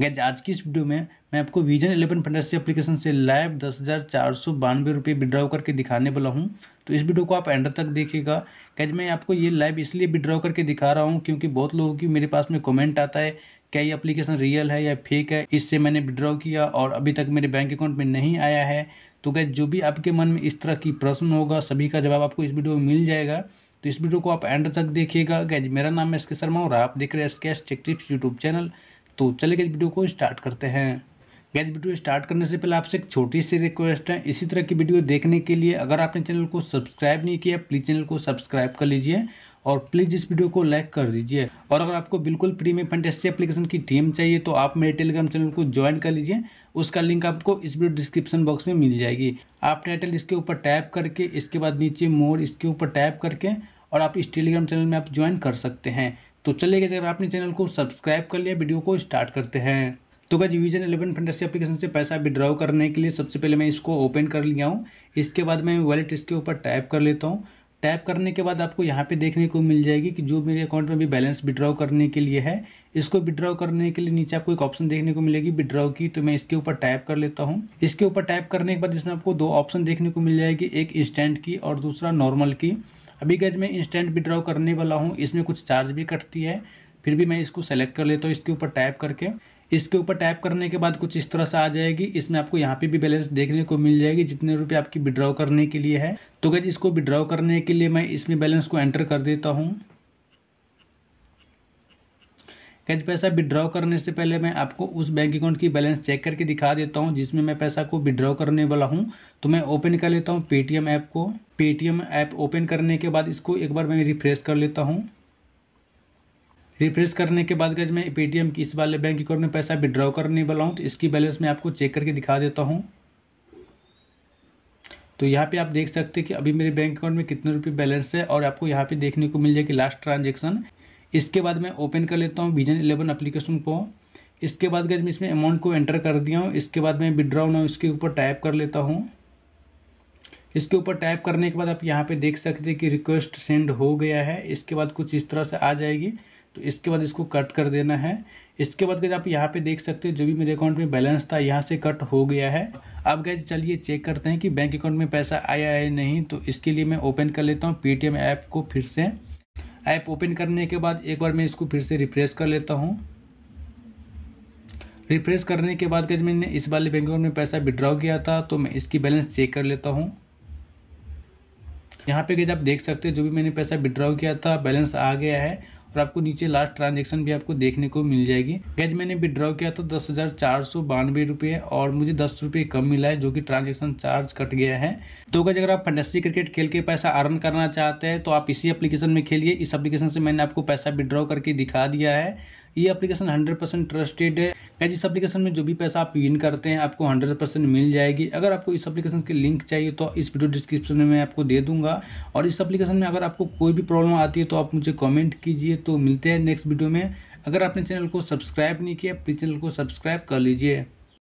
guys आज की इस वीडियो में मैं आपको विजन इलेवन फंडस्ट्री एप्लीकेशन से लाइव दस हज़ार चार सौ बानवे रुपये विड्रॉ करके दिखाने वाला हूँ तो इस वीडियो को आप एंड तक देखिएगा गैज मैं आपको ये लाइव इसलिए विड्रॉ करके दिखा रहा हूँ क्योंकि बहुत लोगों की मेरे पास में कॉमेंट आता है क्या ये एप्लीकेशन रियल है या फेक है इससे मैंने विड्रॉ किया और अभी तक मेरे बैंक अकाउंट में नहीं आया है तो गैज जो भी आपके मन में इस तरह की प्रश्न होगा सभी का जवाब आपको इस वीडियो में मिल जाएगा तो इस वीडियो को आप एंड तक देखिएगा गैज मेरा नाम है एस के शर्मा और आप देख रहे हैं S K S tech tips YouTube channel तो चलिए गैज वीडियो को स्टार्ट करते हैं गैज वीडियो स्टार्ट करने से पहले आपसे एक छोटी सी रिक्वेस्ट है इसी तरह की वीडियो देखने के लिए अगर आपने चैनल को सब्सक्राइब नहीं किया प्लीज़ चैनल को सब्सक्राइब कर लीजिए और प्लीज़ इस वीडियो को लाइक कर दीजिए और अगर आपको बिल्कुल फ्री में फंटेस्टी एप्लीकेशन की टीम चाहिए तो आप मेरे टेलीग्राम चैनल को ज्वाइन कर लीजिए उसका लिंक आपको इस वीडियो डिस्क्रिप्शन बॉक्स में मिल जाएगी आप टाइटल इसके ऊपर टैप करके इसके बाद नीचे मोर इसके ऊपर टैप करके और आप इस टेलीग्राम चैनल में आप ज्वाइन कर सकते हैं तो चले गए अगर आपने चैनल को सब्सक्राइब कर लिया वीडियो को स्टार्ट करते हैं तो क्या विजन एलेवन फंटेसी एप्लीकेशन से पैसा विड्रॉ करने के लिए सबसे पहले मैं इसको ओपन कर लिया हूँ इसके बाद मैं वॉलेट इसके ऊपर टाइप कर लेता हूँ टैप करने के बाद आपको यहाँ पे देखने को मिल जाएगी कि जो मेरे अकाउंट में भी बैलेंस विड्रॉ करने के लिए है इसको विड्रॉ करने के लिए नीचे आपको एक ऑप्शन देखने को मिलेगी विड्रॉ की तो मैं इसके ऊपर टैप कर लेता हूँ इसके ऊपर टैप करने के बाद इसमें आपको दो ऑप्शन देखने को मिल जाएगी एक इंस्टेंट की और दूसरा नॉर्मल की अभी गैज मैं इंस्टेंट विड्रॉ करने वाला हूँ इसमें कुछ चार्ज भी कटती है फिर भी मैं इसको सेलेक्ट कर लेता हूँ इसके ऊपर टैप करके इसके ऊपर टैप करने के बाद कुछ इस तरह से आ जाएगी इसमें आपको यहाँ पे भी बैलेंस देखने को मिल जाएगी जितने रुपये आपकी विड्रॉ करने के लिए है तो गैज इसको विड्रॉ करने के लिए मैं इसमें बैलेंस को एंटर कर देता हूँ कैच पैसा विड्रॉ करने से पहले मैं आपको उस बैंक अकाउंट की बैलेंस चेक करके दिखा देता हूँ जिसमें मैं पैसा को विड्रॉ करने वाला हूँ तो मैं ओपन कर लेता हूँ पेटीएम ऐप को पेटीएम ऐप ओपन करने के बाद इसको एक बार मैं रिफ्रेश कर लेता हूँ रिफ्रेश करने के बाद गज मैं पेटीएम की इस वाले बैंक अकाउंट में पैसा विड्रॉ करने वाला हूँ तो इसकी बैलेंस मैं आपको चेक करके दिखा देता हूँ तो यहाँ पे आप देख सकते हैं कि अभी मेरे बैंक अकाउंट में कितने रुपए बैलेंस है और आपको यहाँ पे देखने को मिल जाएगी लास्ट ट्रांजेक्शन इसके बाद मैं ओपन कर लेता हूँ विजन इलेवन अप्लीकेशन को इसके बाद गए मैं इसमें अमाउंट को एंटर कर दिया हूँ इसके बाद मैं विड्रॉ ना इसके ऊपर टाइप कर लेता हूँ इसके ऊपर टाइप करने के बाद आप यहाँ पे देख सकते हैं कि रिक्वेस्ट सेंड हो गया है इसके बाद कुछ इस तरह से आ जाएगी तो इसके बाद इसको कट कर देना है इसके बाद गए आप यहाँ पे देख सकते हैं जो भी मेरे अकाउंट में बैलेंस था यहाँ से कट हो गया है अब गए चलिए चेक करते हैं कि बैंक अकाउंट में पैसा आया है नहीं तो इसके लिए मैं ओपन कर लेता हूँ पेटीएम ऐप को फिर से ऐप ओपन करने के बाद एक बार मैं इसको फिर से रिफ्रेश कर लेता हूँ रिफ्रेश करने के बाद कैसे मैंने इस वाले बैंक अकाउंट में पैसा विड्रॉ किया था तो मैं इसकी बैलेंस चेक कर लेता हूँ यहाँ पे कैसे आप देख सकते हैं जो भी मैंने पैसा विड्रॉ किया था बैलेंस आ गया है और आपको नीचे लास्ट ट्रांजेक्शन भी आपको देखने को मिल जाएगी गैज मैंने विड्रॉ किया तो दस हज़ार चार सौ बानवे रुपये और मुझे दस रुपये कम मिला है जो कि ट्रांजेक्शन चार्ज कट गया है तो गज अगर आप फंडेसी क्रिकेट खेल के पैसा अर्न करना चाहते हैं तो आप इसी एप्लीकेशन में खेलिए इस एप्लीकेशन से मैंने आपको पैसा विड्रॉ करके दिखा दिया है ये एप्लीकेशन हंड्रेड परसेंट ट्रस्टेड है गाइज इस एप्लीकेशन में जो भी पैसा आप विन करते हैं आपको हंड्रेड परसेंट मिल जाएगी अगर आपको इस एप्लीकेशन की लिंक चाहिए तो इस वीडियो डिस्क्रिप्शन में मैं आपको दे दूंगा और इस एप्लीकेशन में अगर आपको कोई भी प्रॉब्लम आती है तो आप मुझे कॉमेंट कीजिए तो मिलते हैं नेक्स्ट वीडियो में अगर आपने चैनल को सब्सक्राइब नहीं किया प्लीज़ चैनल को सब्सक्राइब कर लीजिए